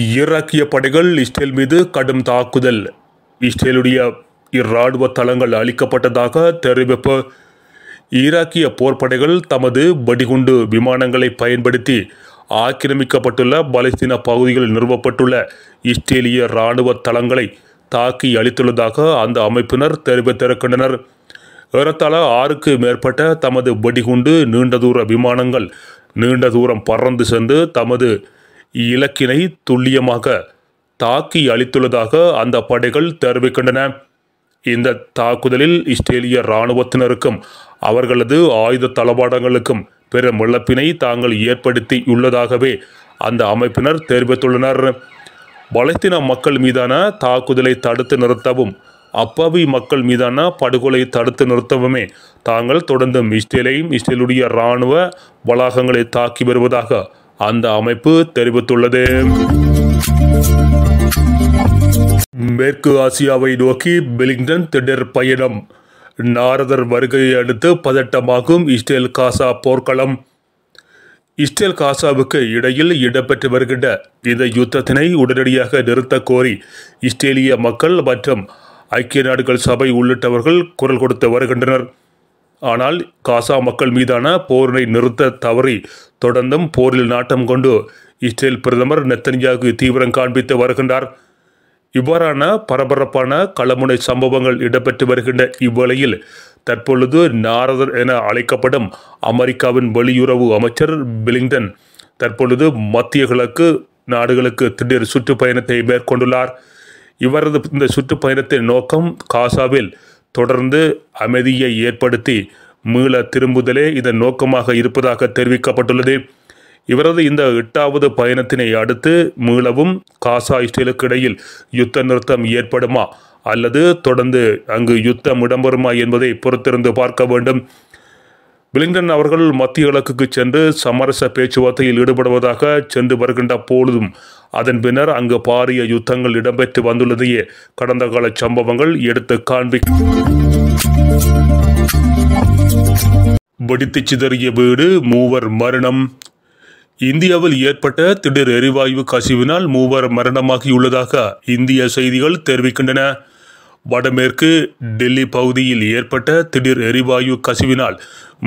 ஈராக்கிய படைகள் இஸ்ரேல் மீது கடும் தாக்குதல் இஸ்ரேலுடைய இராணுவ தளங்கள் அளிக்கப்பட்டதாக தெரிவிப்பு ஈராக்கிய போர்ப்படைகள் தமது வெடிகுண்டு விமானங்களை பயன்படுத்தி ஆக்கிரமிக்கப்பட்டுள்ள பலஸ்தீன பகுதிகளில் நிறுவப்பட்டுள்ள இஸ்ரேலிய இராணுவ தளங்களை தாக்கி அளித்துள்ளதாக அந்த அமைப்பினர் தெரிவித்திருக்கின்றனர் ஏறத்தாழ ஆறுக்கு மேற்பட்ட தமது வெடிகுண்டு நீண்ட தூர விமானங்கள் நீண்ட தூரம் பறந்து சென்று தமது இலக்கினை துல்லியமாக தாக்கி அளித்துள்ளதாக அந்த படைகள் தெரிவிக்கின்றன இந்த தாக்குதலில் இஸ்ரேலிய இராணுவத்தினருக்கும் அவர்களது ஆயுத தளபாடங்களுக்கும் பெரும் இழப்பினை தாங்கள் ஏற்படுத்தியுள்ளதாகவே அந்த அமைப்பினர் தெரிவித்துள்ளனர் பலஸ்தீன மக்கள் மீதான தாக்குதலை தடுத்து நிறுத்தவும் அப்பாவி மக்கள் மீதான படுகொலை தடுத்து நிறுத்தவுமே தாங்கள் தொடர்ந்து இஸ்ரேலையும் இஸ்ரேலுடைய இராணுவ வளாகங்களை தாக்கி வருவதாக அந்த அமைப்பு தெரிவித்துள்ளது மேற்கு ஆசியாவை நோக்கி பிலிங்டன் திடர் பயணம் நாரதர் வருகையை அடுத்து பதட்டமாகும் இஸ்ரேல் காசா போர்க்களம் இஸ்ரேல் காசாவுக்கு இடையில் இடம்பெற்று வருகின்ற இந்த யுத்தத்தினை உடனடியாக நிறுத்த கோரி இஸ்ரேலிய மக்கள் மற்றும் ஐக்கிய நாடுகள் சபை உள்ளிட்டவர்கள் குரல் கொடுத்து வருகின்றனர் ஆனால் காசா மக்கள் மீதான போரினை நிறுத்த தவறி தொடர்ந்தும் போரில் நாட்டம் கொண்டு இஸ்ரேல் பிரதமர் நெத்தன்யாகு தீவிரம் காண்பித்து வருகின்றார் இவ்வாறான பரபரப்பான களமுனை சம்பவங்கள் இடம்பெற்று வருகின்ற இவ்வேளையில் தற்பொழுது நாரதர் என அழைக்கப்படும் அமெரிக்காவின் வெளியுறவு அமைச்சர் பிலிங்டன் தற்பொழுது மத்திய கிழக்கு நாடுகளுக்கு திடீர் சுற்றுப்பயணத்தை மேற்கொண்டுள்ளார் இவரது இந்த சுற்றுப்பயணத்தின் நோக்கம் காசாவில் தொடர்ந்து அமைதியை ஏற்படுத்தி மீள திரும்புதலே இதன் நோக்கமாக இருப்பதாக தெரிவிக்கப்பட்டுள்ளது இவரது இந்த எட்டாவது பயணத்தினை அடுத்து மீளவும் காசா இஸ்ரேலுக்கு இடையில் யுத்த நிறுத்தம் ஏற்படுமா அல்லது தொடர்ந்து அங்கு யுத்தம் இடம்பெறுமா என்பதை பொறுத்திருந்து பார்க்க வேண்டும் விலிங்டன் அவர்கள் மத்திய இலக்குக்கு சென்று சமரச பேச்சுவார்த்தையில் ஈடுபடுவதாக சென்று வருகின்ற போதும் அதன் பின்னர் அங்கு பாரிய யுத்தங்கள் இடம்பெற்று வந்துள்ளதையே கடந்த கால சம்பவங்கள் எடுத்து காண்பி வெடித்து சிதறிய வீடு மூவர் மரணம் இந்தியாவில் ஏற்பட்ட திடீர் எரிவாயு கசிவினால் மூவர் மரணமாகியுள்ளதாக இந்திய செய்திகள் தெரிவிக்கின்றன வடமேற்கு டெல்லி பகுதியில் ஏற்பட்ட திடீர் எரிவாயு கசிவினால்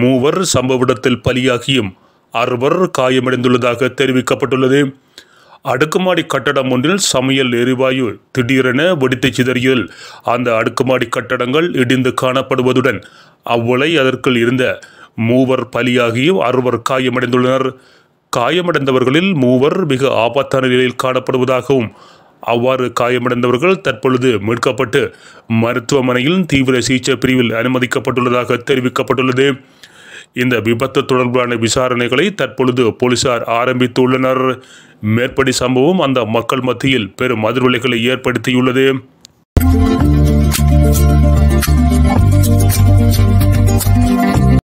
மூவர் சம்பவ இடத்தில் பலியாகியும் அறுவர் காயமடைந்துள்ளதாக தெரிவிக்கப்பட்டுள்ளது அடுக்குமாடி கட்டடம் ஒன்றில் சமையல் எரிவாயு திடீரென வெடித்துச் சிதறியில் அந்த அடுக்குமாடி கட்டடங்கள் இடிந்து காணப்படுவதுடன் அவ்வளை அதற்குள் இருந்த மூவர் பலியாகியும் அறுவர் காயமடைந்துள்ளனர் காயமடைந்தவர்களில் மூவர் மிக ஆபத்தான நிலையில் காணப்படுவதாகவும் அவ்வாறு காயமடைந்தவர்கள் தற்பொழுது மீட்கப்பட்டு மருத்துவமனையில் தீவிர சிகிச்சை பிரிவில் அனுமதிக்கப்பட்டுள்ளதாக தெரிவிக்கப்பட்டுள்ளது இந்த விபத்து தொடர்பான விசாரணைகளை தற்பொழுது போலீசார் ஆரம்பித்துள்ளனர் மேற்படி சம்பவம் அந்த மக்கள் மத்தியில் பெரும் அதிர்வலைகளை ஏற்படுத்தியுள்ளது